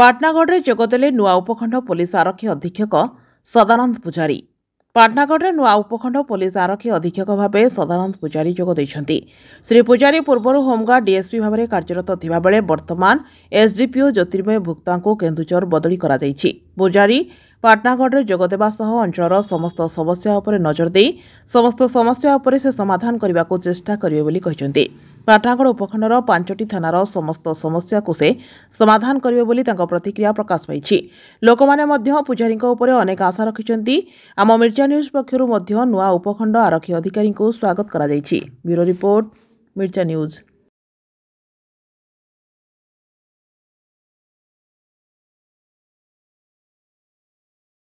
ପାଟନାଗଡ଼ରେ ଯୋଗଦେଲେ ନୂଆ ଉପଖଣ୍ଡ ପୋଲିସ ଆରକ୍ଷୀ ଅଧୀକ୍ଷକ ସଦାନନ୍ଦ ପୂଜାରୀ ପାଟନାଗଡ଼ରେ ନୂଆ ଉପଖଣ୍ଡ ପୋଲିସ ଆରକ୍ଷୀ ଅଧୀକ୍ଷକ ଭାବେ ସଦାନନ୍ଦ ପୂଜାରୀ ଯୋଗ ଦେଇଛନ୍ତି ଶ୍ରୀ ପୂଜାରୀ ପୂର୍ବରୁ ହୋମଗାର୍ଡ ଡିଏସ୍ପି ଭାବରେ କାର୍ଯ୍ୟରତ ଥିବାବେଳେ ବର୍ତ୍ତମାନ ଏସ୍ଡିପିଓ ଜ୍ୟୋତିର୍ମୟ ଭୁକ୍ତାଙ୍କୁ କେନ୍ଦୁଝର ବଦଳି କରାଯାଇଛି ପୂଜାରୀ ପାଟନାଗଡ଼ରେ ଯୋଗଦେବା ସହ ଅଞ୍ଚଳର ସମସ୍ତ ସମସ୍ୟା ଉପରେ ନଜର ଦେଇ ସମସ୍ତ ସମସ୍ୟା ଉପରେ ସେ ସମାଧାନ କରିବାକୁ ଚେଷ୍ଟା କରିବେ ବୋଲି କହିଛନ୍ତି ପାଟଣାଗଡ଼ ଉପଖଣ୍ଡର ପାଞ୍ଚଟି ଥାନାର ସମସ୍ତ ସମସ୍ୟାକୁ ସେ ସମାଧାନ କରିବେ ବୋଲି ତାଙ୍କ ପ୍ରତିକ୍ରିୟା ପ୍ରକାଶ ପାଇଛି ଲୋକମାନେ ମଧ୍ୟ ପୂଜାରୀଙ୍କ ଉପରେ ଅନେକ ଆଶା ରଖିଛନ୍ତି ଆମ ମିର୍ଜା ନ୍ୟୁଜ୍ ପକ୍ଷରୁ ମଧ୍ୟ ନୂଆ ଉପଖଣ୍ଡ ଆରକ୍ଷୀ ଅଧିକାରୀଙ୍କୁ ସ୍ୱାଗତ କରାଯାଇଛି ବ୍ୟୁରୋ ରିପୋର୍ଟ ମିର୍ଜା ନ୍ୟୁଜ୍